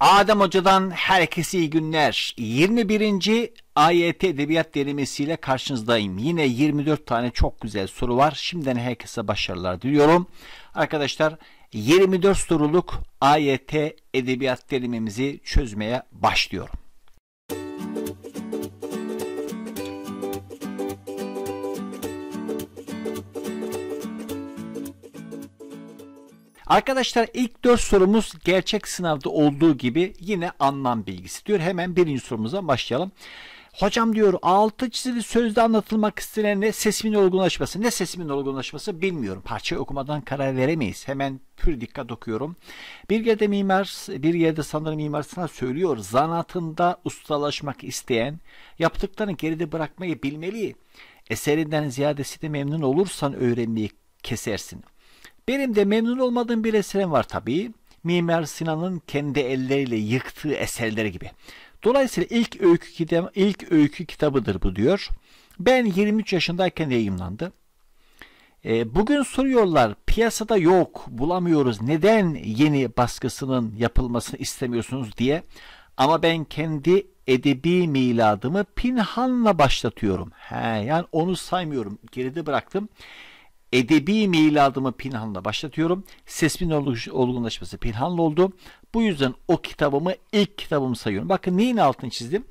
Adem Hoca'dan herkese iyi günler. 21. AYT Edebiyat Denemesiyle karşınızdayım. Yine 24 tane çok güzel soru var. Şimdiden herkese başarılar diliyorum. Arkadaşlar 24 soruluk AYT Edebiyat Denememizi çözmeye başlıyorum. Arkadaşlar ilk 4 sorumuz gerçek sınavda olduğu gibi yine anlam bilgisi diyor. Hemen birinci sorumuza başlayalım. Hocam diyor altı çizili sözde anlatılmak istenen ne sesimin olgunlaşması. Ne sesimin olgunlaşması bilmiyorum. Parçayı okumadan karar veremeyiz. Hemen pür dikkat okuyorum. Bir yerde mimar, bir yerde sanırım mimar sana söylüyor. Zanatında ustalaşmak isteyen yaptıklarını geride bırakmayı bilmeli. Eserinden ziyadesi de memnun olursan öğrenmeyi kesersin. Benim de memnun olmadığım bir eserim var tabii. Mimar Sinan'ın kendi elleriyle yıktığı eserleri gibi. Dolayısıyla ilk öykü, kitabı, ilk öykü kitabıdır bu diyor. Ben 23 yaşındayken yayımlandı. E, bugün soruyorlar piyasada yok bulamıyoruz neden yeni baskısının yapılmasını istemiyorsunuz diye. Ama ben kendi edebi miladımı Pinhan'la başlatıyorum. He, yani onu saymıyorum geride bıraktım edebi miladımı Pinhan'la başlatıyorum. Sesimin olgunlaşması Pinhan'la oldu. Bu yüzden o kitabımı ilk kitabım sayıyorum. Bakın neyin altını çizdim?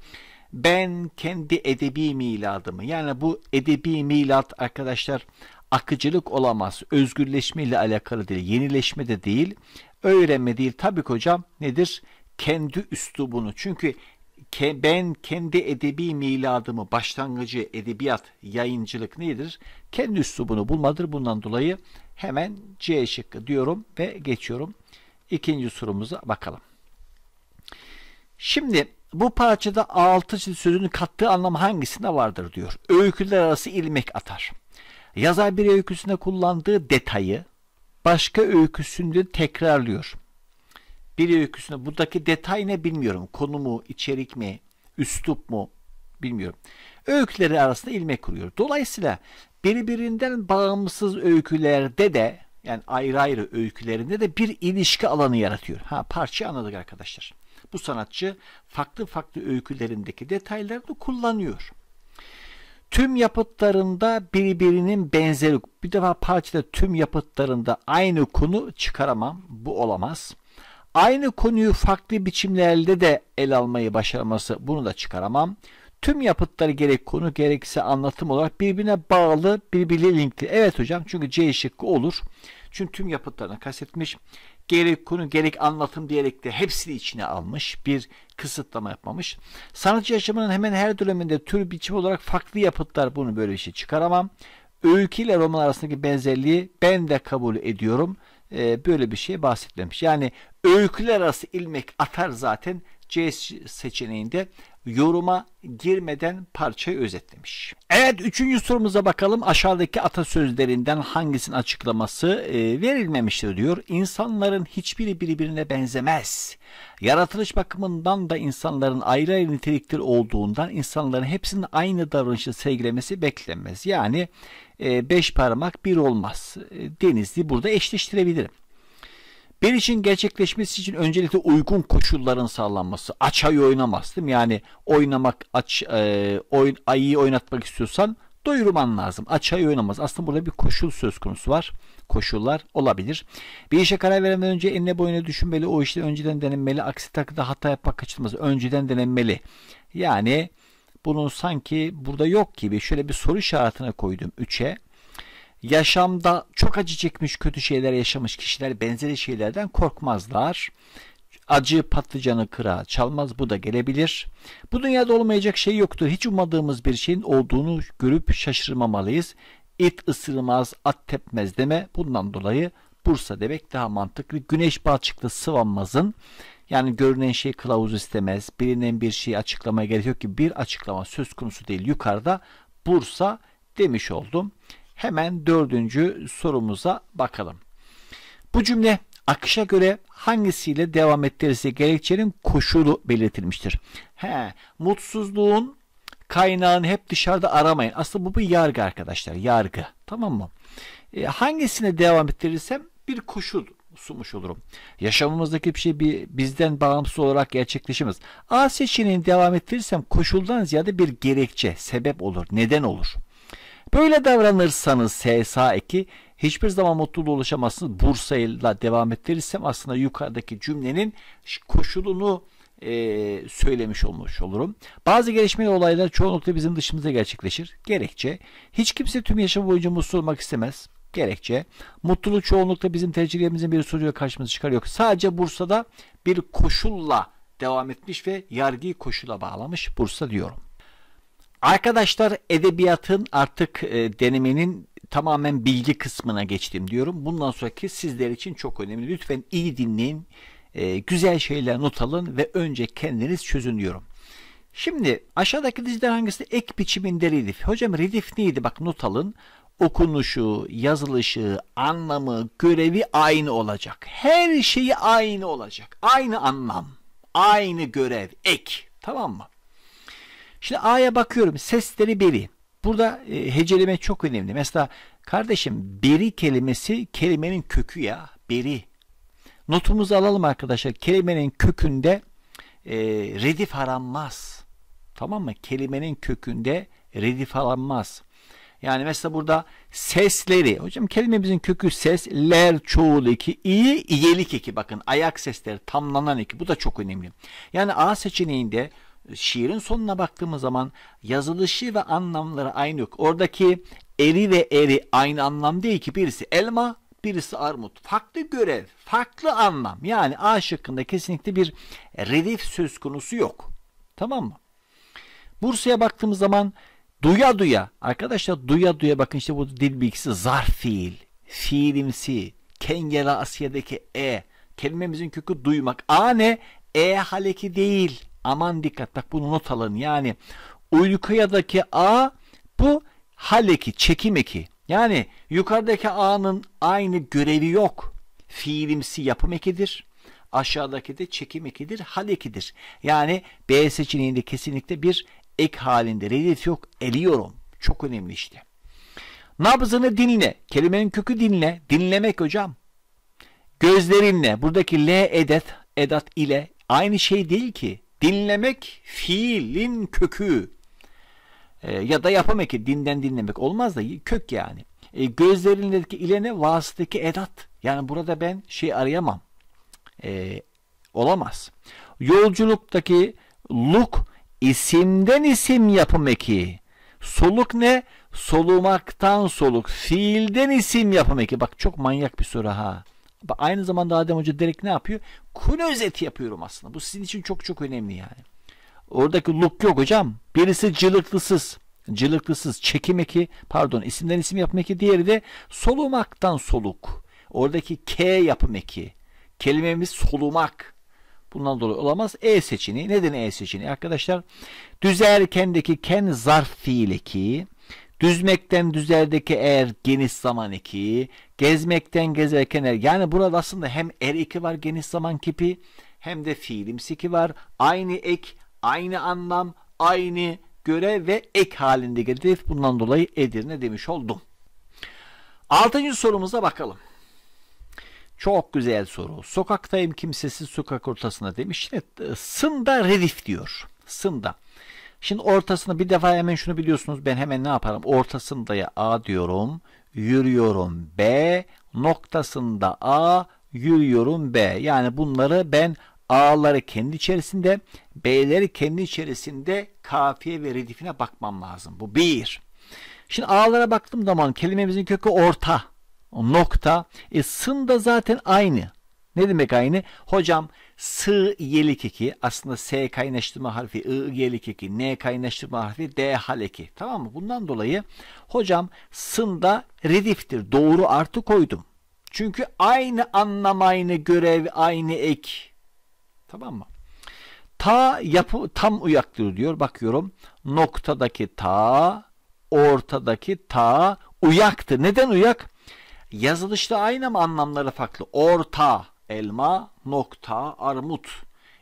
Ben kendi edebi miladımı yani bu edebi milat arkadaşlar akıcılık olamaz. Özgürleşme ile alakalı değil. Yenileşme de değil. Öğrenme değil. Tabii ki hocam nedir? Kendi üslubunu. Çünkü ke, ben kendi edebi miladımı, başlangıcı, edebiyat, yayıncılık nedir? Kendi üslubunu bulmadır. Bundan dolayı hemen C şıkkı diyorum ve geçiyorum. İkinci sorumuza bakalım. Şimdi bu parçada altı sözünün kattığı anlam hangisinde vardır diyor. Öyküler arası ilmek atar. Yazar bir öyküsünde kullandığı detayı başka öyküsünde tekrarlıyor bir öyküsünde buradaki detay ne bilmiyorum. Konu mu, içerik mi, üslup mu bilmiyorum. Öyküleri arasında ilmek kuruyor. Dolayısıyla birbirinden bağımsız öykülerde de yani ayrı ayrı öykülerinde de bir ilişki alanı yaratıyor. Ha parça anladık arkadaşlar. Bu sanatçı farklı farklı öykülerindeki detaylarını kullanıyor. Tüm yapıtlarında birbirinin benzeri. Bir defa parçada tüm yapıtlarında aynı konu çıkaramam. Bu olamaz. Aynı konuyu farklı biçimlerde de el almayı başarması bunu da çıkaramam. Tüm yapıtları gerek konu gerekse anlatım olarak birbirine bağlı, birbirine linkli. Evet hocam çünkü C şıkkı olur. Çünkü tüm yapıtlarını kastetmiş. Gerek konu gerek anlatım diyerek de hepsini içine almış. Bir kısıtlama yapmamış. Sanatçı yaşamının hemen her döneminde tür biçim olarak farklı yapıtlar bunu böyle bir şey çıkaramam. Öykü ile roman arasındaki benzerliği ben de kabul ediyorum e, böyle bir şey bahsetmemiş. Yani öyküler arası ilmek atar zaten C seçeneğinde yoruma girmeden parçayı özetlemiş. Evet üçüncü sorumuza bakalım. Aşağıdaki atasözlerinden hangisinin açıklaması e, verilmemiştir diyor. İnsanların hiçbiri birbirine benzemez. Yaratılış bakımından da insanların ayrı ayrı nitelikleri olduğundan insanların hepsinin aynı davranışı sergilemesi beklenmez. Yani 5 e, parmak bir olmaz. E, Denizli burada eşleştirebilirim. Ben için gerçekleşmesi için öncelikle uygun koşulların sağlanması. Açayı oynamaz değil Yani oynamak aç e, oyun ayıyı oynatmak istiyorsan doyurman lazım. Açayı oynamaz. Aslında burada bir koşul söz konusu var. Koşullar olabilir. Bir işe karar vermeden önce enine boyuna düşünmeli. O işte önceden denenmeli. Aksi takdirde hata yapmak kaçınılmaz. Önceden denenmeli. Yani bunun sanki burada yok gibi şöyle bir soru işaretine koydum 3'e. Yaşamda çok acı çekmiş, kötü şeyler yaşamış kişiler benzeri şeylerden korkmazlar. Acı patlıcanı kıra çalmaz bu da gelebilir. Bu dünyada olmayacak şey yoktur. Hiç ummadığımız bir şeyin olduğunu görüp şaşırmamalıyız. Et ısırmaz, at tepmez deme. Bundan dolayı Bursa demek daha mantıklı. Güneş balçıklı sıvanmazın yani görünen şey kılavuz istemez. Bilinen bir şeyi açıklamaya gerek yok ki bir açıklama söz konusu değil. Yukarıda Bursa demiş oldum. Hemen dördüncü sorumuza bakalım. Bu cümle akışa göre hangisiyle devam ettirirse gerekçenin koşulu belirtilmiştir. He, mutsuzluğun kaynağını hep dışarıda aramayın. Aslında bu bir yargı arkadaşlar. Yargı. Tamam mı? E, hangisine devam ettirirsem bir koşul sunmuş olurum. Yaşamımızdaki bir şey bir, bizden bağımsız olarak gerçekleşemez. A seçeneğini devam ettirirsem koşuldan ziyade bir gerekçe, sebep olur, neden olur. Böyle davranırsanız SSA eki hiçbir zaman mutluluğa ulaşamazsınız. Bursa ile devam ettirirsem aslında yukarıdaki cümlenin koşulunu e, söylemiş olmuş olurum. Bazı gelişmeli olaylar çoğunlukla bizim dışımızda gerçekleşir. Gerekçe hiç kimse tüm yaşam boyunca mutsuz olmak istemez gerekçe. Mutluluk çoğunlukla bizim tecrübemizin bir sonucuyla karşımıza çıkarıyor. Sadece Bursa'da bir koşulla devam etmiş ve yargıyı koşula bağlamış Bursa diyorum. Arkadaşlar edebiyatın artık e, denemenin tamamen bilgi kısmına geçtim diyorum. Bundan sonraki sizler için çok önemli. Lütfen iyi dinleyin, e, güzel şeyler not alın ve önce kendiniz çözün diyorum. Şimdi aşağıdaki diziler hangisi ek biçiminde redif? Hocam redif neydi? Bak not alın okunuşu, yazılışı, anlamı, görevi aynı olacak. Her şeyi aynı olacak. Aynı anlam, aynı görev, ek. Tamam mı? Şimdi A'ya bakıyorum. Sesleri beri. Burada e, heceleme çok önemli. Mesela kardeşim beri kelimesi kelimenin kökü ya. Beri. Notumuzu alalım arkadaşlar. Kelimenin kökünde e, redif aranmaz. Tamam mı? Kelimenin kökünde redif aranmaz. Yani mesela burada sesleri. Hocam kelimemizin kökü ses. Ler çoğul eki. iyi iyelik eki. Bakın ayak sesleri tamlanan eki. Bu da çok önemli. Yani A seçeneğinde e, şiirin sonuna baktığımız zaman yazılışı ve anlamları aynı yok. Oradaki eri ve eri aynı anlam değil ki birisi elma birisi armut. Farklı görev, farklı anlam. Yani A şıkkında kesinlikle bir redif söz konusu yok. Tamam mı? Bursa'ya baktığımız zaman Duya duya. Arkadaşlar duya duya bakın işte bu dil bilgisi zarf fiil, fiilimsi, kengela Asya'daki e. Kelimemizin kökü duymak. A ne? E haleki değil. Aman dikkat bak bunu not alın. Yani uykuya'daki a bu haleki, çekim eki. Yani yukarıdaki a'nın aynı görevi yok. Fiilimsi yapım ekidir. Aşağıdaki de çekim ekidir, hal ekidir. Yani B seçeneğinde kesinlikle bir ek halinde redif yok eliyorum. Çok önemli işte. Nabzını dinle. Kelimenin kökü dinle. Dinlemek hocam. Gözlerinle. Buradaki L edat, edat ile aynı şey değil ki. Dinlemek fiilin kökü. E, ya da yapamak ki dinden dinlemek olmaz da kök yani. E, gözlerindeki ile ne? Vasıtaki edat. Yani burada ben şey arayamam. E, olamaz. Yolculuktaki look İsimden isim yapım eki. Soluk ne? Solumaktan soluk. Fiilden isim yapım eki. Bak çok manyak bir soru ha. Bak, aynı zamanda Adem Hoca direkt ne yapıyor? Konu özeti yapıyorum aslında. Bu sizin için çok çok önemli yani. Oradaki luk yok hocam. Birisi cılıklısız. Cılıklısız çekim eki pardon isimden isim yapım eki diğeri de solumaktan soluk. Oradaki K yapım eki. Kelimemiz solumak. Bundan dolayı olamaz. E seçeneği. Neden E seçeneği arkadaşlar? Düzerkendeki ken zarf fiili ki Düzmekten düzerdeki er geniş zaman 2. Gezmekten gezerken er. Yani burada aslında hem er 2 var geniş zaman kipi hem de fiilimsi 2 var. Aynı ek, aynı anlam, aynı göre ve ek halinde gelir. Bundan dolayı edir ne demiş oldum. Altıncı sorumuza bakalım. Çok güzel soru. Sokaktayım kimsesiz sokak ortasına demiş. Şimdi e, sında redif diyor. Sında. Şimdi ortasını bir defa hemen şunu biliyorsunuz. Ben hemen ne yaparım? Ortasındaya A diyorum. Yürüyorum B. Noktasında A. Yürüyorum B. Yani bunları ben A'ları kendi içerisinde, B'leri kendi içerisinde kafiye ve redifine bakmam lazım. Bu bir. Şimdi A'lara baktığım zaman kelimemizin kökü orta nokta. E, sın da zaten aynı. Ne demek aynı? Hocam S iyelik eki aslında S kaynaştırma harfi, I iyelik eki, N kaynaştırma harfi, D hal eki. Tamam mı? Bundan dolayı hocam sında rediftir. Doğru artı koydum. Çünkü aynı anlam, aynı görev, aynı ek. Tamam mı? Ta yapı tam uyaktır diyor. Bakıyorum. Noktadaki ta, ortadaki ta uyaktı. Neden uyak? Yazılışta aynı ama anlamları farklı. Orta, elma, nokta, armut.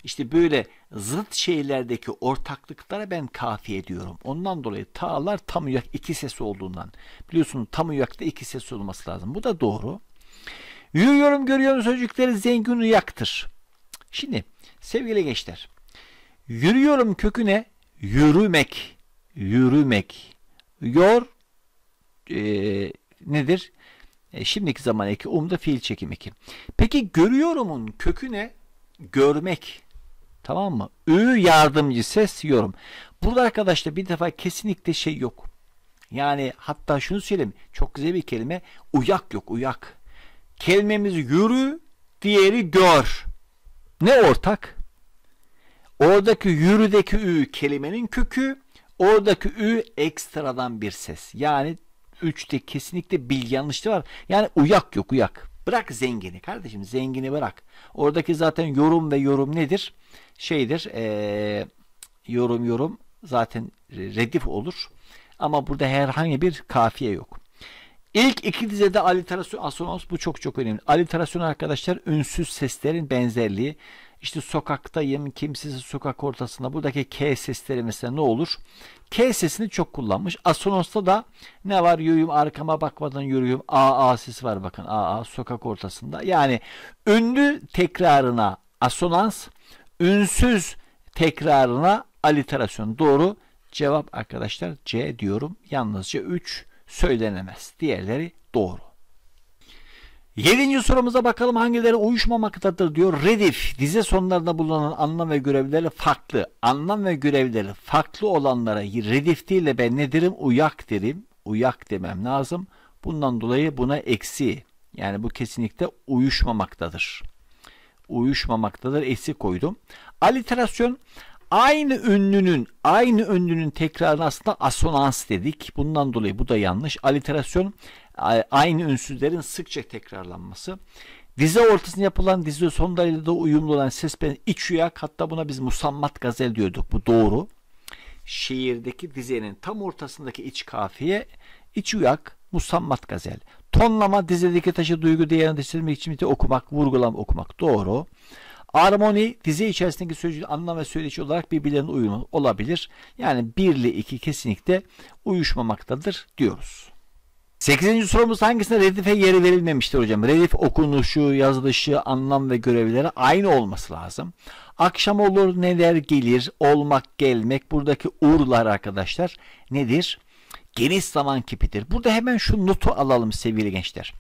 İşte böyle zıt şeylerdeki ortaklıklara ben kafiye diyorum. Ondan dolayı ta'lar tam uyak iki sesi olduğundan. Biliyorsunuz tam uyakta iki ses olması lazım. Bu da doğru. Yürüyorum görüyorum sözcükleri zengin uyaktır. Şimdi sevgili gençler. Yürüyorum köküne yürümek, yürümek. Yor e, nedir? E, şimdiki zaman eki umda fiil çekim eki. Peki görüyorumun kökü ne? Görmek. Tamam mı? Ü yardımcı ses yorum. Burada arkadaşlar bir defa kesinlikle şey yok. Yani hatta şunu söyleyeyim. Çok güzel bir kelime. Uyak yok uyak. Kelimemiz yürü diğeri gör. Ne ortak? Oradaki yürüdeki ü kelimenin kökü. Oradaki ü ekstradan bir ses. Yani 3'te kesinlikle bilgi yanlışlığı var. Yani uyak yok uyak. Bırak zengini kardeşim zengini bırak. Oradaki zaten yorum ve yorum nedir? Şeydir ee, yorum yorum zaten redif olur. Ama burada herhangi bir kafiye yok. İlk iki dizede aliterasyon asonans bu çok çok önemli. Aliterasyon arkadaşlar ünsüz seslerin benzerliği işte sokaktayım, kimsesiz sokak ortasında. Buradaki K sesleri mesela ne olur? K sesini çok kullanmış. Asonos'ta da ne var? Yürüyüm arkama bakmadan yürüyüm. AA sesi var bakın. AA sokak ortasında. Yani ünlü tekrarına asonans, ünsüz tekrarına aliterasyon. Doğru cevap arkadaşlar C diyorum. Yalnızca 3 söylenemez. Diğerleri doğru. Yedinci sorumuza bakalım hangileri uyuşmamaktadır diyor. Redif dize sonlarında bulunan anlam ve görevleri farklı. Anlam ve görevleri farklı olanlara redif değil de ben ne derim? Uyak derim. Uyak demem lazım. Bundan dolayı buna eksi. Yani bu kesinlikle uyuşmamaktadır. Uyuşmamaktadır. Eksi koydum. Aliterasyon aynı ünlünün aynı ünlünün tekrarını aslında asonans dedik. Bundan dolayı bu da yanlış. Aliterasyon aynı ünsüzlerin sıkça tekrarlanması. Dize ortasında yapılan dizi sondayla da uyumlu olan ses ben iç uyak hatta buna biz musammat gazel diyorduk bu doğru. Şiirdeki dizenin tam ortasındaki iç kafiye iç uyak musammat gazel. Tonlama dizedeki taşı duygu değerini değiştirmek için de okumak, vurgulam okumak doğru. Armoni dizi içerisindeki sözcüğün anlam ve söyleşi olarak birbirlerine uyumu olabilir. Yani birli iki kesinlikle uyuşmamaktadır diyoruz. 8. sorumuz hangisinde redife yeri verilmemiştir hocam? Redif okunuşu, yazılışı, anlam ve görevleri aynı olması lazım. Akşam olur neler gelir, olmak gelmek buradaki uğurlar arkadaşlar nedir? Geniş zaman kipidir. Burada hemen şu notu alalım sevgili gençler.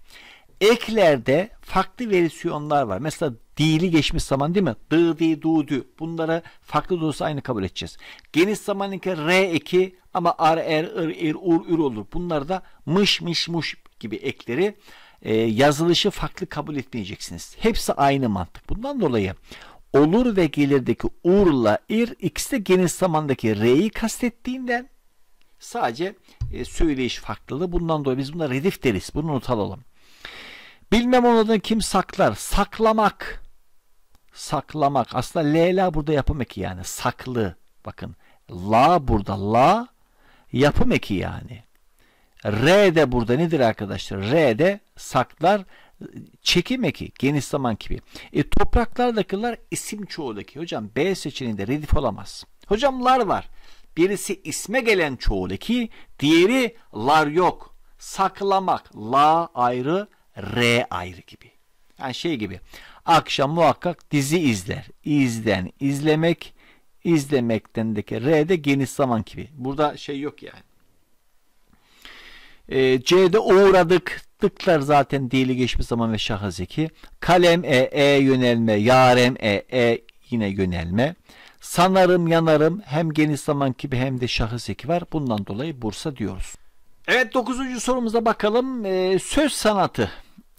Eklerde farklı versiyonlar var. Mesela Dili geçmiş zaman değil mi? Dı, di, du, dü. Bunlara farklı da aynı kabul edeceğiz. Geniş zaman r eki ama ar, er, ır, ir, ur, ür olur. Bunlar da mış, mış, muş gibi ekleri e, yazılışı farklı kabul etmeyeceksiniz. Hepsi aynı mantık. Bundan dolayı olur ve gelirdeki urla ir ikisi de geniş zamandaki r'yi kastettiğinden sadece e, söyleyiş farklılığı. Bundan dolayı biz buna redif deriz. Bunu not alalım. Bilmem onun kim saklar. Saklamak saklamak. Aslında lela burada yapım eki yani saklı. Bakın la burada la yapım eki yani. R de burada nedir arkadaşlar? R de saklar çekim eki geniş zaman gibi. E, topraklardakılar isim çoğudaki. Hocam B seçeneğinde redif olamaz. Hocam lar var. Birisi isme gelen çoğul eki, diğeri lar yok. Saklamak, la ayrı, r ayrı gibi. Yani şey gibi. Akşam muhakkak dizi izler. İzden, izlemek, izlemekten deki R de geniş zaman gibi. Burada şey yok yani. E, ee, C'de uğradık. Tıklar zaten dili geçmiş zaman ve şahazeki. Kalem e, e yönelme, yarem e, e yine yönelme. Sanarım, yanarım hem geniş zaman gibi hem de şahıs var. Bundan dolayı Bursa diyoruz. Evet 9. sorumuza bakalım. E, söz sanatı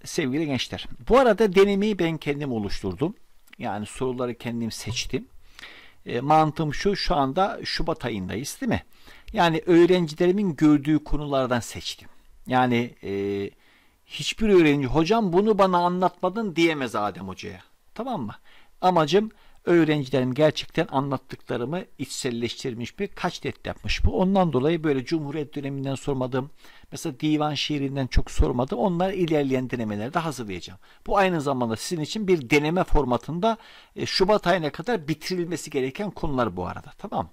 sevgili gençler. Bu arada denemeyi ben kendim oluşturdum. Yani soruları kendim seçtim. E, mantığım şu, şu anda Şubat ayındayız değil mi? Yani öğrencilerimin gördüğü konulardan seçtim. Yani e, hiçbir öğrenci hocam bunu bana anlatmadın diyemez Adem Hoca'ya. Tamam mı? Amacım Öğrencilerin gerçekten anlattıklarımı içselleştirmiş bir kaç det yapmış bu. Ondan dolayı böyle Cumhuriyet döneminden sormadım. Mesela divan şiirinden çok sormadım. Onlar ilerleyen denemelerde hazırlayacağım. Bu aynı zamanda sizin için bir deneme formatında e, Şubat ayına kadar bitirilmesi gereken konular bu arada. Tamam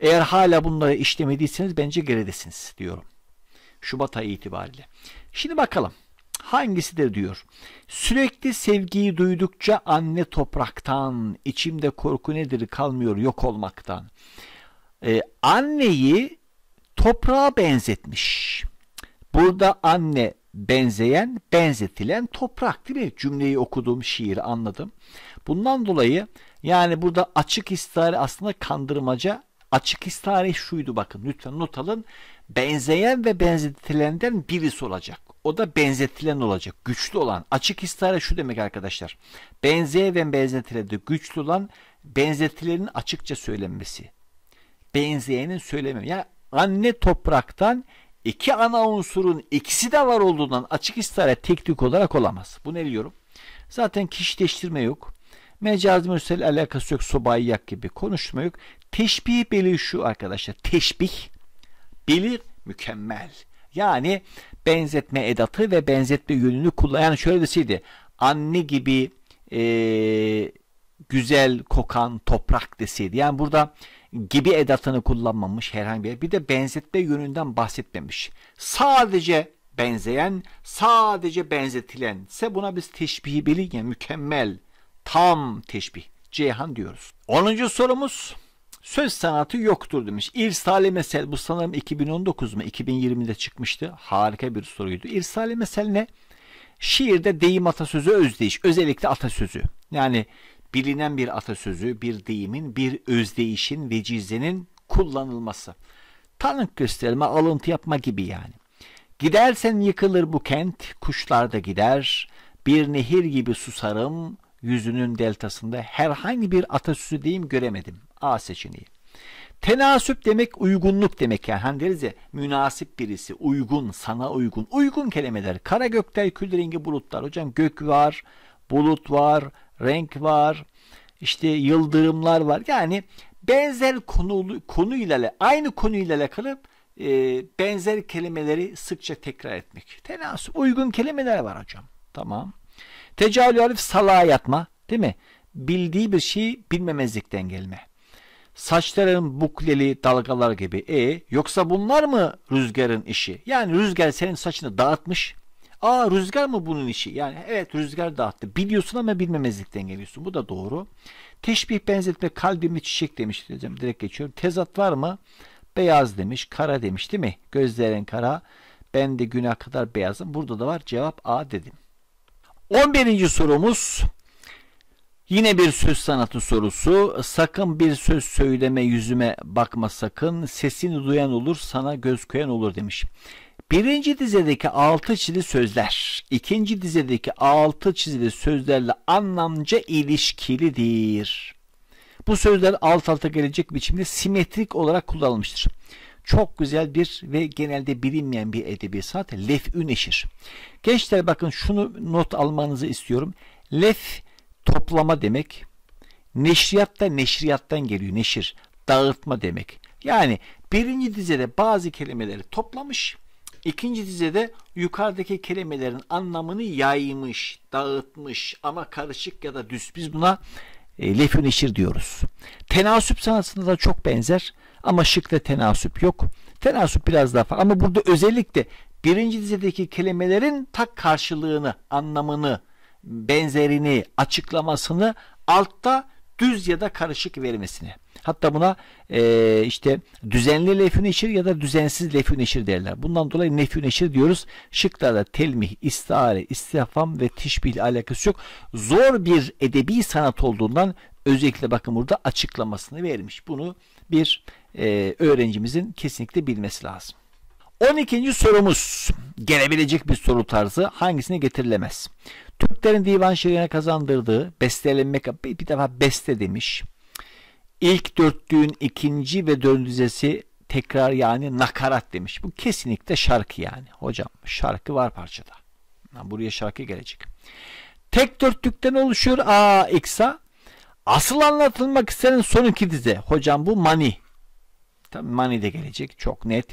Eğer hala bunları işlemediyseniz bence geridesiniz diyorum. Şubat ayı itibariyle. Şimdi bakalım hangisidir diyor. Sürekli sevgiyi duydukça anne topraktan, içimde korku nedir kalmıyor yok olmaktan. Ee, anneyi toprağa benzetmiş. Burada anne benzeyen, benzetilen toprak değil mi? Cümleyi okudum, şiiri anladım. Bundan dolayı yani burada açık istihare aslında kandırmaca. Açık istihare şuydu bakın lütfen not alın. Benzeyen ve benzetilenden birisi olacak. O da benzetilen olacak. Güçlü olan. Açık istihare şu demek arkadaşlar. Benzeye ve benzetilede güçlü olan benzetilerin açıkça söylenmesi. Benzeyenin söylemi. Yani anne topraktan iki ana unsurun ikisi de var olduğundan açık istihare teknik olarak olamaz. Bu ne diyorum? Zaten kişileştirme yok. Mecazi mürsel alakası yok. Sobayyak gibi konuşma yok. Teşbih belir şu arkadaşlar. Teşbih belir mükemmel. Yani benzetme edatı ve benzetme yönünü kullanan yani şöyle deseydi anne gibi e, güzel kokan toprak deseydi. Yani burada gibi edatını kullanmamış herhangi bir bir de benzetme yönünden bahsetmemiş. Sadece benzeyen, sadece benzetilen ise buna biz teşbihi bilin yani mükemmel, tam teşbih. Ceyhan diyoruz. 10. sorumuz söz sanatı yoktur demiş. İrsali Mesel bu sanırım 2019 mu 2020'de çıkmıştı. Harika bir soruydu. İrsali Mesel ne? Şiirde deyim atasözü özdeyiş. Özellikle atasözü. Yani bilinen bir atasözü, bir deyimin, bir özdeyişin, vecizenin kullanılması. Tanık gösterme, alıntı yapma gibi yani. Gidersen yıkılır bu kent, kuşlar da gider. Bir nehir gibi susarım, yüzünün deltasında herhangi bir atasözü deyim göremedim. A seçeneği. Tenasüp demek uygunluk demek yani hani deriz ya münasip birisi uygun sana uygun uygun kelimeler kara gökler kül rengi bulutlar hocam gök var bulut var renk var işte yıldırımlar var yani benzer konu konuyla aynı konuyla alakalı e, benzer kelimeleri sıkça tekrar etmek tenasüp uygun kelimeler var hocam tamam tecavül salaya yatma değil mi bildiği bir şeyi bilmemezlikten gelme saçların bukleli dalgalar gibi. E yoksa bunlar mı rüzgarın işi? Yani rüzgar senin saçını dağıtmış. Aa rüzgar mı bunun işi? Yani evet rüzgar dağıttı. Biliyorsun ama bilmemezlikten geliyorsun. Bu da doğru. Teşbih benzetme kalbimi çiçek demiş diyeceğim. Direkt geçiyorum. Tezat var mı? Beyaz demiş. Kara demiş değil mi? Gözlerin kara. Ben de günah kadar beyazım. Burada da var. Cevap A dedim. 11. sorumuz Yine bir söz sanatı sorusu. Sakın bir söz söyleme yüzüme bakma sakın. Sesini duyan olur sana göz koyan olur demiş. Birinci dizedeki altı çizili sözler, ikinci dizedeki altı çizili sözlerle anlamca ilişkilidir. Bu sözler alt alta gelecek biçimde simetrik olarak kullanılmıştır. Çok güzel bir ve genelde bilinmeyen bir edebi sanat lef'ü neşir. Gençler bakın şunu not almanızı istiyorum. Lef toplama demek. Neşriyat da neşriyattan geliyor. Neşir, dağıtma demek. Yani birinci dizede bazı kelimeleri toplamış. İkinci dizede yukarıdaki kelimelerin anlamını yaymış, dağıtmış ama karışık ya da düz. Biz buna e, lefü neşir diyoruz. Tenasüp sanatında da çok benzer ama şıkta tenasüp yok. Tenasüp biraz daha farklı ama burada özellikle birinci dizedeki kelimelerin tak karşılığını, anlamını, benzerini açıklamasını altta düz ya da karışık vermesini. Hatta buna e, işte düzenli lefü ya da düzensiz lefü derler. Bundan dolayı nefü diyoruz. Şıklarda telmih, istihare, istifam ve teşbih ile alakası yok. Zor bir edebi sanat olduğundan özellikle bakın burada açıklamasını vermiş. Bunu bir e, öğrencimizin kesinlikle bilmesi lazım. 12. sorumuz gelebilecek bir soru tarzı hangisini getirilemez? Türklerin divan şiirine kazandırdığı bestelenmek bir, bir defa beste demiş. İlk dörtlüğün ikinci ve dördüncü tekrar yani nakarat demiş. Bu kesinlikle şarkı yani. Hocam şarkı var parçada. Buraya şarkı gelecek. Tek dörtlükten oluşuyor A, X'a. Asıl anlatılmak istenen son iki dize. Hocam bu mani. Tabii Mani de gelecek çok net.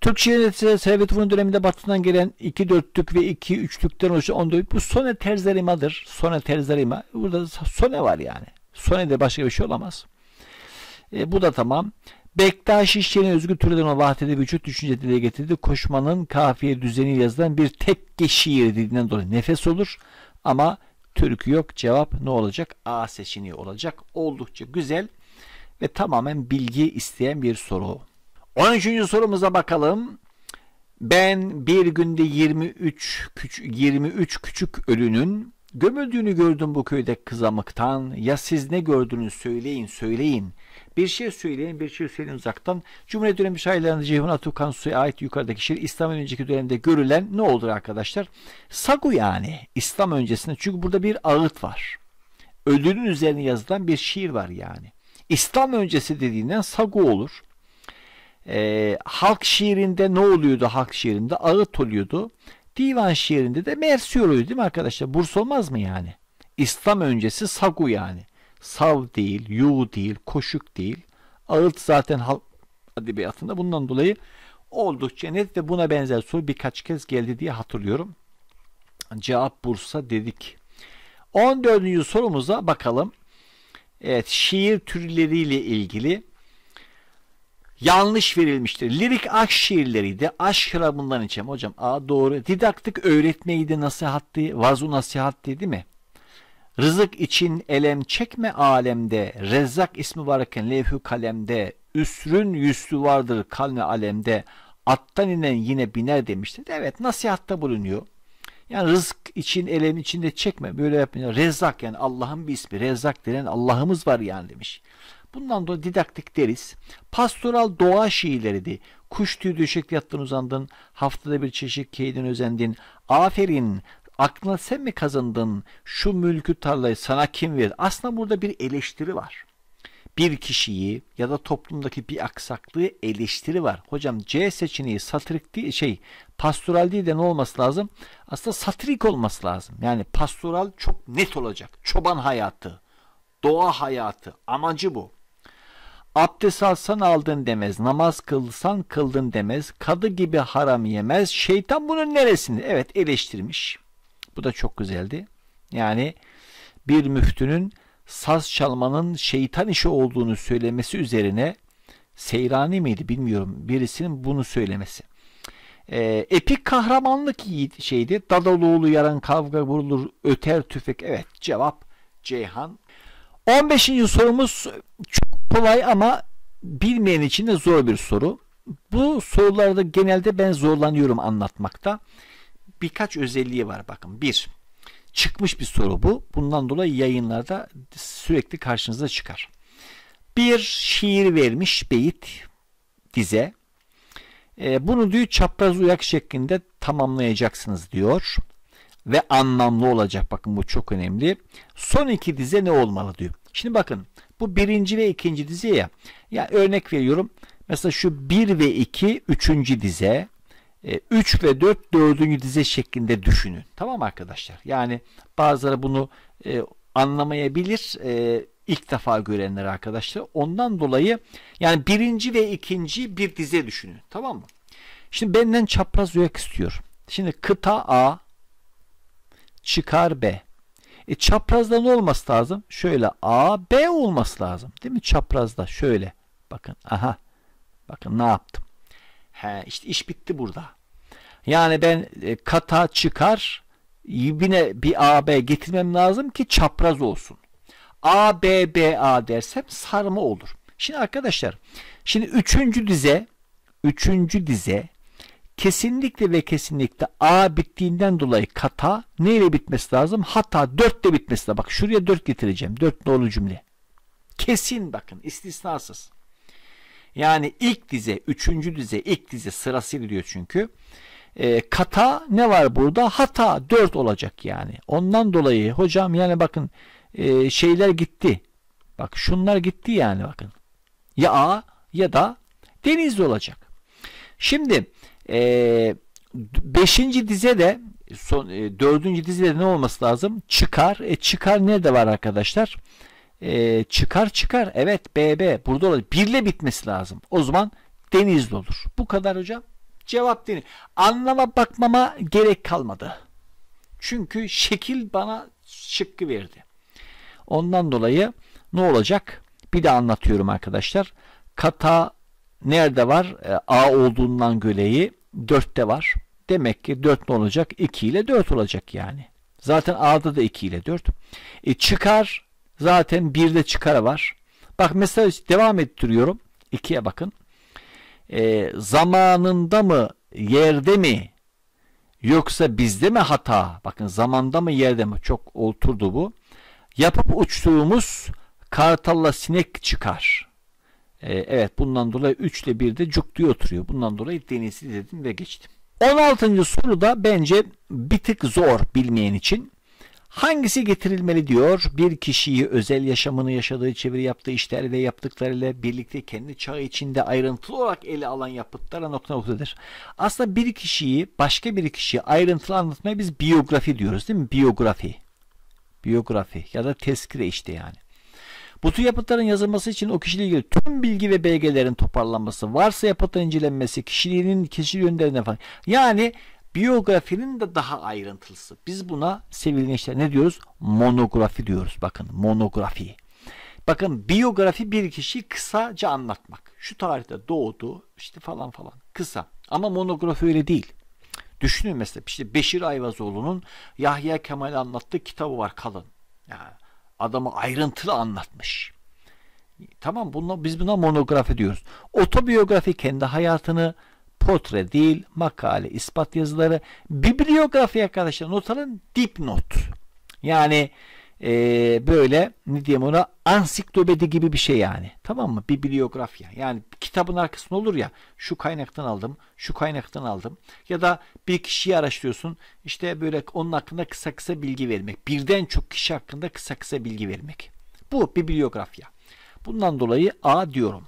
Türk şiirinde Servet Vurun döneminde batıdan gelen iki dörtlük ve iki üçlükten oluşan on dörtlük. Bu sone terzerimadır. Sone terzerima. Burada sone var yani. Sone de başka bir şey olamaz. E, bu da tamam. Bektaşi şiirin özgü türlerine olan vahdede vücut düşünce dile getirdi. Koşmanın kafiye düzeni yazılan bir tek şiir dediğinden dolayı nefes olur. Ama türkü yok. Cevap ne olacak? A seçeneği olacak. Oldukça güzel ve tamamen bilgi isteyen bir soru. 13. sorumuza bakalım. Ben bir günde 23 küçük, 23 küçük ölünün gömüldüğünü gördüm bu köyde kızamıktan. Ya siz ne gördünüz söyleyin söyleyin. Bir şey söyleyin bir şey söyleyin uzaktan. Cumhuriyet dönemi şairlerinde Ceyhun Atukan Su'ya ait yukarıdaki şiir İslam önceki dönemde görülen ne olur arkadaşlar? Sagu yani İslam öncesinde çünkü burada bir ağıt var. Ölünün üzerine yazılan bir şiir var yani. İslam öncesi dediğinden sagu olur. E, halk şiirinde ne oluyordu halk şiirinde? Ağıt oluyordu. Divan şiirinde de mersi oluyordu değil mi arkadaşlar? Burs olmaz mı yani? İslam öncesi sagu yani. Sav değil, yu değil, koşuk değil. Ağıt zaten halk edebiyatında bundan dolayı oldukça net ve buna benzer soru birkaç kez geldi diye hatırlıyorum. Cevap Bursa dedik. 14. sorumuza bakalım. Evet, şiir türleriyle ilgili yanlış verilmiştir. Lirik aşk şiirleri de aşk şarabından içem. Hocam A doğru. Didaktik öğretmeyi de nasihatti, vazu nasihatti değil mi? Rızık için elem çekme alemde, rezzak ismi varken levhü kalemde, üsrün yüslü vardır kalme alemde, attan inen yine biner demişti. Evet nasihatta bulunuyor. Yani rızık için elin içinde çekme. Böyle yapmıyor. Rezzak yani Allah'ın bir ismi. Rezzak denen Allah'ımız var yani demiş. Bundan dolayı didaktik deriz. Pastoral doğa şiirleriydi. Kuş tüyü döşek yattın uzandın. Haftada bir çeşit keyidin özendin. Aferin aklına sen mi kazandın? Şu mülkü tarlayı sana kim verir? Aslında burada bir eleştiri var bir kişiyi ya da toplumdaki bir aksaklığı eleştiri var. Hocam C seçeneği satirik değil, şey pastoral değil de ne olması lazım? aslında satirik olması lazım. Yani pastoral çok net olacak. Çoban hayatı, doğa hayatı amacı bu. Abdest alsan aldın demez, namaz kılsan kıldın demez, kadı gibi haram yemez. Şeytan bunun neresini? Evet eleştirmiş. Bu da çok güzeldi. Yani bir müftünün saz çalmanın şeytan işi olduğunu söylemesi üzerine Seyrani miydi bilmiyorum birisinin bunu söylemesi. E, epik kahramanlık yiğit şeydi. Dadaloğlu yaran kavga vurulur öter tüfek. Evet cevap Ceyhan. 15. sorumuz çok kolay ama bilmeyen için de zor bir soru. Bu sorularda genelde ben zorlanıyorum anlatmakta. Birkaç özelliği var bakın. Bir, çıkmış bir soru bu. Bundan dolayı yayınlarda sürekli karşınıza çıkar. Bir şiir vermiş beyit dize e, bunu diyor çapraz uyak şeklinde tamamlayacaksınız diyor. Ve anlamlı olacak. Bakın bu çok önemli. Son iki dize ne olmalı diyor. Şimdi bakın bu birinci ve ikinci dize ya. Ya örnek veriyorum. Mesela şu 1 ve 2 üçüncü dize. 3 e, ve 4 dördüncü dize şeklinde düşünün. Tamam arkadaşlar? Yani bazıları bunu e, anlamayabilir ilk defa görenler arkadaşlar. Ondan dolayı yani birinci ve ikinci bir dize düşünün. Tamam mı? Şimdi benden çapraz uyak istiyor. Şimdi kıta A çıkar B. E çaprazda ne olması lazım? Şöyle A B olması lazım. Değil mi? Çaprazda şöyle. Bakın aha. Bakın ne yaptım. He işte iş bitti burada. Yani ben e, kata çıkar yine bir AB getirmem lazım ki çapraz olsun. ABBA dersem sarma olur. Şimdi arkadaşlar şimdi üçüncü dize üçüncü dize kesinlikle ve kesinlikle A bittiğinden dolayı kata neyle bitmesi lazım? Hata 4 ile bitmesi lazım. Bak şuraya 4 getireceğim. 4 nolu cümle. Kesin bakın istisnasız. Yani ilk dize, üçüncü dize, ilk dize sırası diyor çünkü e, kata ne var burada? Hata 4 olacak yani. Ondan dolayı hocam yani bakın e, şeyler gitti. Bak şunlar gitti yani bakın. Ya A ya da Denizli olacak. Şimdi e, beşinci dize de son e, dördüncü dizide ne olması lazım? Çıkar. E, çıkar nerede var arkadaşlar? E, çıkar çıkar. Evet BB burada olacak. Birle bitmesi lazım. O zaman Denizli olur. Bu kadar hocam cevap denir. Anlama bakmama gerek kalmadı. Çünkü şekil bana şıkkı verdi. Ondan dolayı ne olacak? Bir de anlatıyorum arkadaşlar. Kata nerede var? E, A olduğundan göleyi 4'te var. Demek ki 4 ne olacak? 2 ile 4 olacak yani. Zaten A'da da 2 ile 4. E çıkar zaten 1'de çıkara var. Bak mesela devam ettiriyorum. 2'ye bakın e, zamanında mı yerde mi yoksa bizde mi hata? Bakın zamanda mı yerde mi? Çok olturdu bu. Yapıp uçtuğumuz kartalla sinek çıkar. E, evet bundan dolayı 3 ile 1'de cuk diye oturuyor. Bundan dolayı denizli dedim ve geçtim. 16. soru da bence bir tık zor bilmeyen için. Hangisi getirilmeli diyor? Bir kişiyi özel yaşamını yaşadığı çeviri yaptığı işler ve yaptıklarıyla birlikte kendi çağı içinde ayrıntılı olarak ele alan yapıtlara nokta noktadır. Aslında bir kişiyi başka bir kişiye ayrıntılı anlatmaya biz biyografi diyoruz değil mi? Biyografi. Biyografi ya da teskire işte yani. Bu tür yapıtların yazılması için o kişiyle ilgili tüm bilgi ve belgelerin toparlanması, varsa yapıtın incelenmesi, kişiliğinin kişi yönlerine falan. Yani Biyografinin de daha ayrıntılısı. Biz buna sevgili gençler ne diyoruz? Monografi diyoruz. Bakın monografi. Bakın biyografi bir kişiyi kısaca anlatmak. Şu tarihte doğdu işte falan falan kısa. Ama monografi öyle değil. Düşünün mesela işte Beşir Ayvazoğlu'nun Yahya Kemal'e anlattığı kitabı var kalın. Yani adamı ayrıntılı anlatmış. Tamam bunla, biz buna monografi diyoruz. Otobiyografi kendi hayatını portre değil, makale, ispat yazıları, bibliografi arkadaşlar not alın, dipnot. Yani e, böyle ne diyeyim ona ansiklopedi gibi bir şey yani. Tamam mı? bibliografi Yani kitabın arkasında olur ya şu kaynaktan aldım, şu kaynaktan aldım. Ya da bir kişiyi araştırıyorsun. işte böyle onun hakkında kısa kısa bilgi vermek. Birden çok kişi hakkında kısa kısa bilgi vermek. Bu bibliografi Bundan dolayı A diyorum.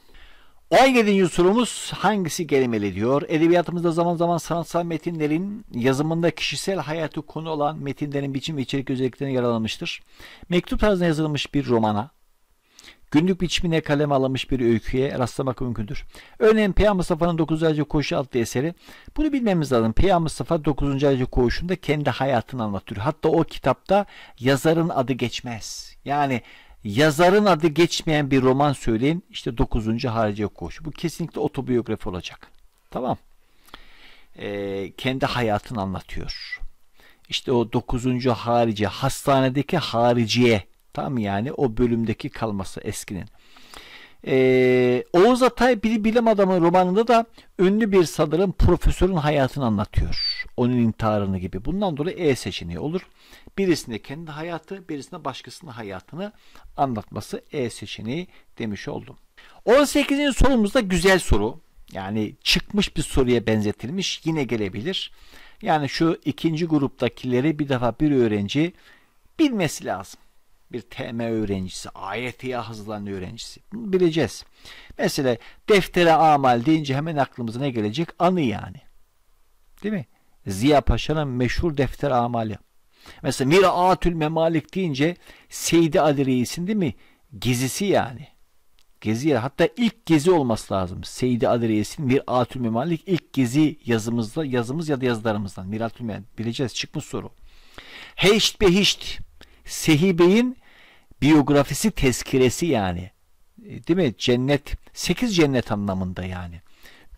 17. sorumuz hangisi gelimeli diyor. Edebiyatımızda zaman zaman sanatsal metinlerin yazımında kişisel hayatı konu olan metinlerin biçim ve içerik özelliklerine yer alınmıştır. Mektup tarzına yazılmış bir romana, günlük biçimine kaleme alınmış bir öyküye rastlamak mümkündür. Örneğin Peyami Mustafa'nın 9. Aycı Koğuşu adlı eseri. Bunu bilmemiz lazım. Peyami Mustafa 9. Aycı Koğuşu'nda kendi hayatını anlatıyor. Hatta o kitapta yazarın adı geçmez. Yani yazarın adı geçmeyen bir roman söyleyin. İşte 9. Harici Koş. Bu kesinlikle otobiyografi olacak. Tamam. Ee, kendi hayatını anlatıyor. İşte o 9. harici hastanedeki hariciye tam yani o bölümdeki kalması eskinin. Ee, Oğuz Atay bir bilim adamı romanında da ünlü bir sanırım profesörün hayatını anlatıyor. Onun intiharını gibi. Bundan dolayı E seçeneği olur. Birisinde kendi hayatı, birisinde başkasının hayatını anlatması E seçeneği demiş oldum. 18. sorumuzda güzel soru. Yani çıkmış bir soruya benzetilmiş yine gelebilir. Yani şu ikinci gruptakileri bir defa bir öğrenci bilmesi lazım bir TM öğrencisi, AYT'ya e hazırlanan öğrencisi. Bunu bileceğiz. Mesela deftere amal deyince hemen aklımıza ne gelecek? Anı yani. Değil mi? Ziya Paşa'nın meşhur defter amali. Mesela mira atül Memalik deyince Seydi Ali Reis'in değil mi? Gezisi yani. Gezi hatta ilk gezi olması lazım. Seydi Ali Reis'in atül Memalik ilk gezi yazımızda yazımız ya da yazılarımızdan. atül Memalik bileceğiz çıkmış soru. Heşt be heşt. Sehi Bey'in biyografisi tezkiresi yani. E, değil mi? Cennet, sekiz cennet anlamında yani.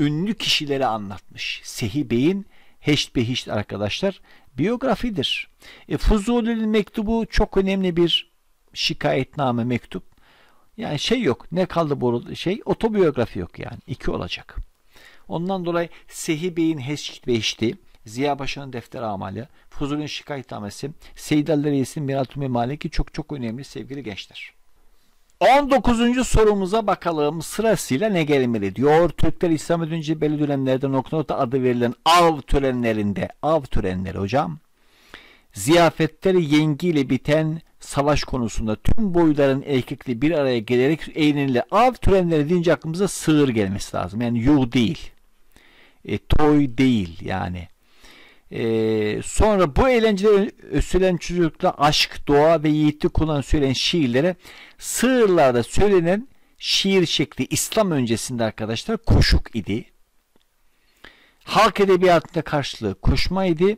Ünlü kişileri anlatmış. Sehi Bey'in heşt behişt arkadaşlar biyografidir. E, Fuzulül mektubu çok önemli bir şikayetname mektup. Yani şey yok. Ne kaldı bu şey? Otobiyografi yok yani. iki olacak. Ondan dolayı Sehi Bey'in heşt behişti Ziya Paşa'nın defter amali, Fuzul'ün şikayetnamesi, Seyyid Ali Reis'in Miratumi Maliki çok çok önemli sevgili gençler. 19. sorumuza bakalım sırasıyla ne gelmeli diyor. Türkler İslam edince belli dönemlerde nokta nokta adı verilen av törenlerinde, av törenleri hocam, ziyafetleri yengiyle biten savaş konusunda tüm boyların erkekli bir araya gelerek eğlenirler. Av törenleri deyince aklımıza sığır gelmesi lazım. Yani yuh değil. E, toy değil yani. Ee, sonra bu eğlenceli ösülen çocukla aşk, doğa ve yiğitlik kullanan söyleyen şiirlere sığırlarda söylenen şiir şekli İslam öncesinde arkadaşlar koşuk idi. Halk edebiyatında karşılığı koşma idi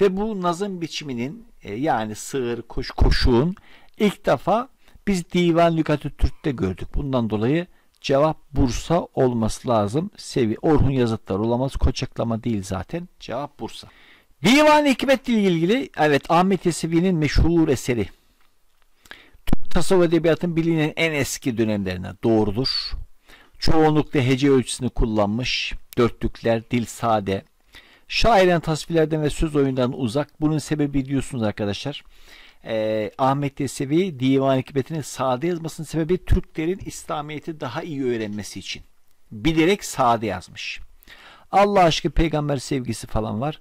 ve bu nazım biçiminin e, yani sığır, koş, koşuğun ilk defa biz Divan Lügatü Türk'te gördük. Bundan dolayı cevap Bursa olması lazım. Sevi Orhun yazıtları olamaz. Koçaklama değil zaten. Cevap Bursa. Divan Hikmet ile ilgili evet Ahmet Yesevi'nin meşhur eseri. Türk tasavvuf edebiyatının bilinen en eski dönemlerine doğrudur. Çoğunlukla hece ölçüsünü kullanmış. Dörtlükler, dil sade. Şairen tasvirlerden ve söz oyundan uzak. Bunun sebebi diyorsunuz arkadaşlar. Ee, Ahmet Yesevi divan hikmetini sade yazmasının sebebi Türklerin İslamiyet'i daha iyi öğrenmesi için. Bilerek sade yazmış. Allah aşkı peygamber sevgisi falan var.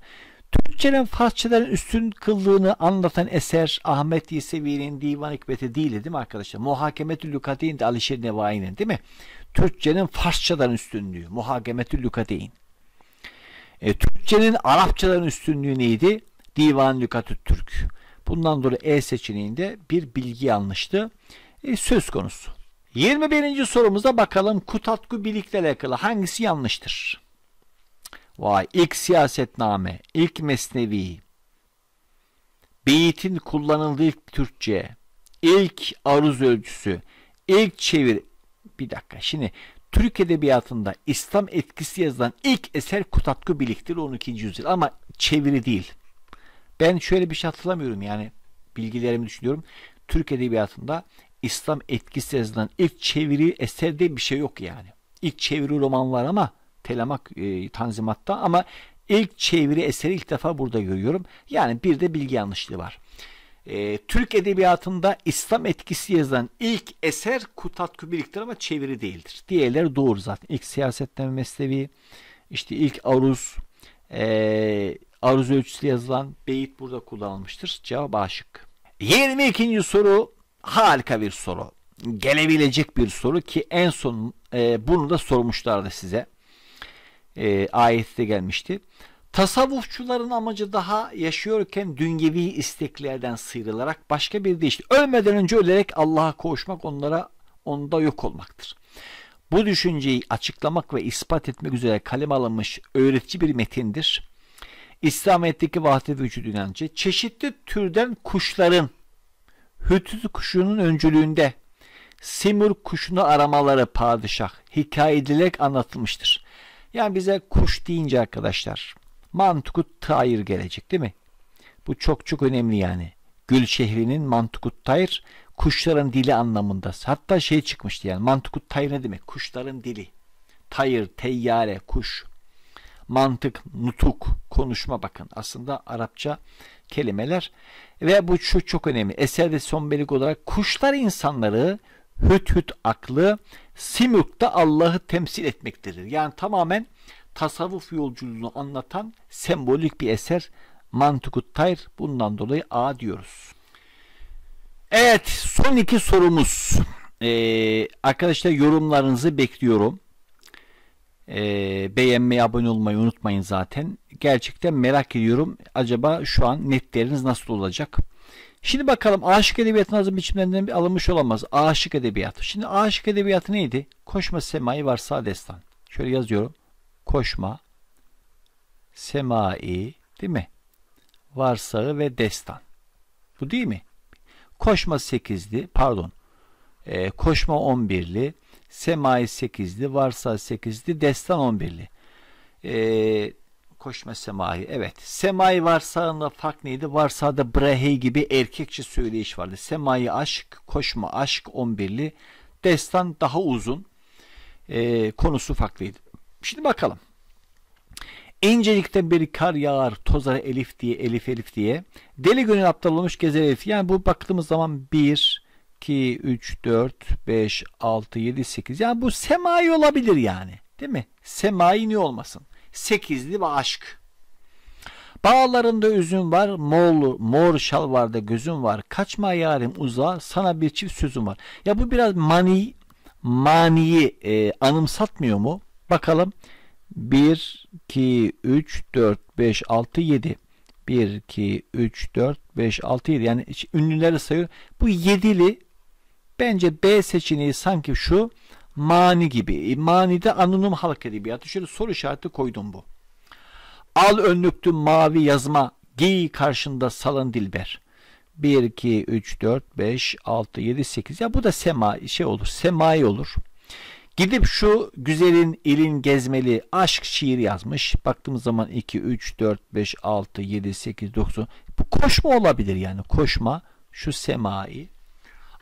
Türkçenin Farsçaların üstün kıllığını anlatan eser Ahmet Yesevi'nin Divan Hikmeti değil değil mi arkadaşlar? Muhakemetül Lukateyn de Alişir Nevai'nin değil mi? Türkçenin Farsçadan üstünlüğü. Muhakemetül Lukateyn. E, Türkçenin Arapçadan üstünlüğü neydi? Divan Lükatü Türk. Bundan dolayı E seçeneğinde bir bilgi yanlıştı. E, söz konusu. 21. sorumuza bakalım Kutatku birlikle alakalı hangisi yanlıştır? Vay ilk siyasetname, ilk mesnevi, beyitin kullanıldığı ilk Türkçe, ilk aruz ölçüsü, ilk çevir. Bir dakika şimdi Türk edebiyatında İslam etkisi yazılan ilk eser Kutatkı Bilik'tir 12. yüzyıl ama çeviri değil. Ben şöyle bir şey hatırlamıyorum yani bilgilerimi düşünüyorum. Türk edebiyatında İslam etkisi yazılan ilk çeviri eserde bir şey yok yani. İlk çeviri romanlar ama Telamak e, Tanzimat'ta ama ilk çeviri eseri ilk defa burada görüyorum. Yani bir de bilgi yanlışlığı var. E, Türk edebiyatında İslam etkisi yazılan ilk eser Kutat Kübilik'tir ama çeviri değildir. Diğerleri doğru zaten. İlk siyasetten meslevi, işte ilk aruz, e, aruz ölçüsü yazılan beyit burada kullanılmıştır. Cevap aşık. 22. soru harika bir soru. Gelebilecek bir soru ki en son e, bunu da sormuşlardı size e, ayette gelmişti. Tasavvufçuların amacı daha yaşıyorken dünyevi isteklerden sıyrılarak başka bir değil. Ölmeden önce ölerek Allah'a koşmak onlara onda yok olmaktır. Bu düşünceyi açıklamak ve ispat etmek üzere kalem alınmış öğretici bir metindir. İslamiyet'teki vahdet vücud inancı çeşitli türden kuşların Hütüz kuşunun öncülüğünde Simur kuşunu aramaları padişah hikayedilek anlatılmıştır. Yani bize kuş deyince arkadaşlar mantukut tayir gelecek değil mi? Bu çok çok önemli yani. Gül şehrinin mantukut tayir kuşların dili anlamında. Hatta şey çıkmıştı yani mantukut tayir ne demek? Kuşların dili. Tayir, teyyare, kuş. Mantık, nutuk, konuşma bakın. Aslında Arapça kelimeler. Ve bu çok çok önemli. Eserde son belik olarak kuşlar insanları hüt hüt aklı Simurg'da Allah'ı temsil etmektedir. Yani tamamen tasavvuf yolculuğunu anlatan sembolik bir eser Mantukut Tayr. Bundan dolayı A diyoruz. Evet son iki sorumuz. Ee, arkadaşlar yorumlarınızı bekliyorum. Ee, beğenmeyi, abone olmayı unutmayın zaten. Gerçekten merak ediyorum. Acaba şu an netleriniz nasıl olacak? Şimdi bakalım aşık edebiyatının hazır biçimlerinden alınmış olamaz. Aşık edebiyatı. Şimdi aşık edebiyatı neydi? Koşma semai varsa destan. Şöyle yazıyorum. Koşma semai değil mi? Varsağı ve destan. Bu değil mi? Koşma 8'li pardon. E, koşma 11'li semai 8'li varsa 8'li destan 11'li. Eee koşma semai. Evet. Semai varsağında fark neydi? Varsağda brahey gibi erkekçe söyleyiş vardı. Semai aşk, koşma aşk 11'li. Destan daha uzun. E, konusu farklıydı. Şimdi bakalım. İncelikte bir kar yağar tozara elif diye elif elif diye. Deli gönül aptal olmuş gezer elif. Yani bu baktığımız zaman 1, 2, 3, 4, 5, 6, 7, 8. Yani bu semai olabilir yani. Değil mi? Semai ne olmasın? Sekizli ve aşk. Bağlarında üzüm var, mor, mor şalvarda gözüm var. Kaçma yarim uza, sana bir çift sözüm var. Ya bu biraz mani, maniyi e, anımsatmıyor mu? Bakalım. 1, 2, 3, 4, 5, 6, 7. 1, 2, 3, 4, 5, 6, 7. Yani ünlüleri sayıyor. Bu yedili bence B seçeneği sanki şu mani gibi. E, mani de anonim halk edebiyatı. Şöyle soru işareti koydum bu. Al önlüktü mavi yazma, giy karşında salın dilber. 1, 2, 3, 4, 5, 6, 7, 8. Ya bu da sema şey olur, semai olur. Gidip şu güzelin ilin gezmeli aşk şiiri yazmış. Baktığımız zaman 2, 3, 4, 5, 6, 7, 8, 9. Bu koşma olabilir yani koşma şu semai.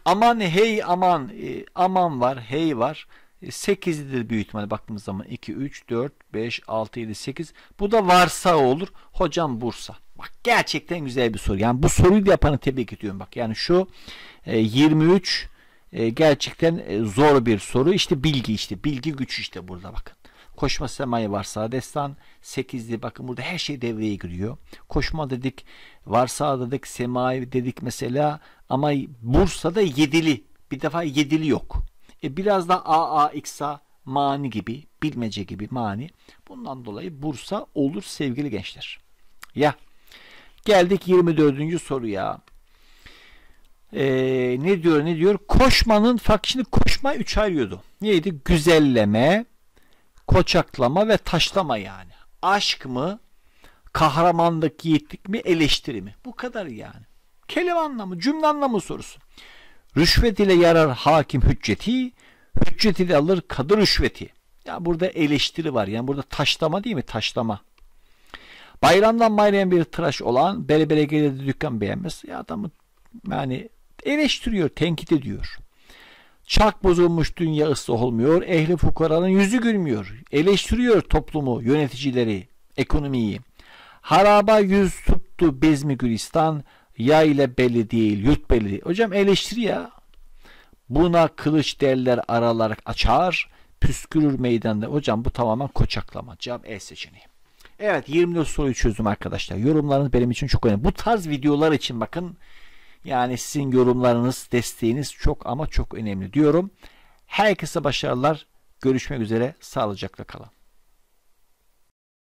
Aman hey aman e, aman var hey var. 8'lidir e, büyük büyütmeli baktığımız zaman 2, 3, 4, 5, 6, 7, 8 bu da varsa olur hocam Bursa bak gerçekten güzel bir soru yani bu soruyu da yapanı tebrik ediyorum bak yani şu e, 23 e, gerçekten zor bir soru işte bilgi işte bilgi güç işte burada bakın koşma semayı varsa destan 8'li bakın burada her şey devreye giriyor koşma dedik varsa dedik semai dedik mesela ama Bursa'da yedili. Bir defa yedili yok. E biraz da AA, mani gibi, bilmece gibi mani. Bundan dolayı Bursa olur sevgili gençler. Ya geldik 24. soruya. Ee, ne diyor ne diyor? Koşmanın fark şimdi koşma üç ayırıyordu. Neydi? Güzelleme, koçaklama ve taşlama yani. Aşk mı? Kahramanlık yiğitlik mi? Eleştiri mi? Bu kadar yani. Kelime anlamı, cümle anlamı sorusu. Rüşvet ile yarar hakim hücceti, hücceti ile alır kadı rüşveti. Ya burada eleştiri var. Yani burada taşlama değil mi? Taşlama. Bayramdan bayrayan bir tıraş olan berbere gelir de dükkan beğenmez. Ya adamı yani eleştiriyor, tenkit ediyor. Çak bozulmuş dünya ıslah olmuyor. Ehli fukaranın yüzü gülmüyor. Eleştiriyor toplumu, yöneticileri, ekonomiyi. Haraba yüz tuttu bezmi gülistan. Ya ile belli değil, yurt belli değil. Hocam eleştiri ya. Buna kılıç derler aralarak açar, püskürür meydanda. Hocam bu tamamen koçaklama. Cevap E seçeneği. Evet 24 soruyu çözdüm arkadaşlar. Yorumlarınız benim için çok önemli. Bu tarz videolar için bakın yani sizin yorumlarınız, desteğiniz çok ama çok önemli diyorum. Herkese başarılar. Görüşmek üzere. Sağlıcakla kalın.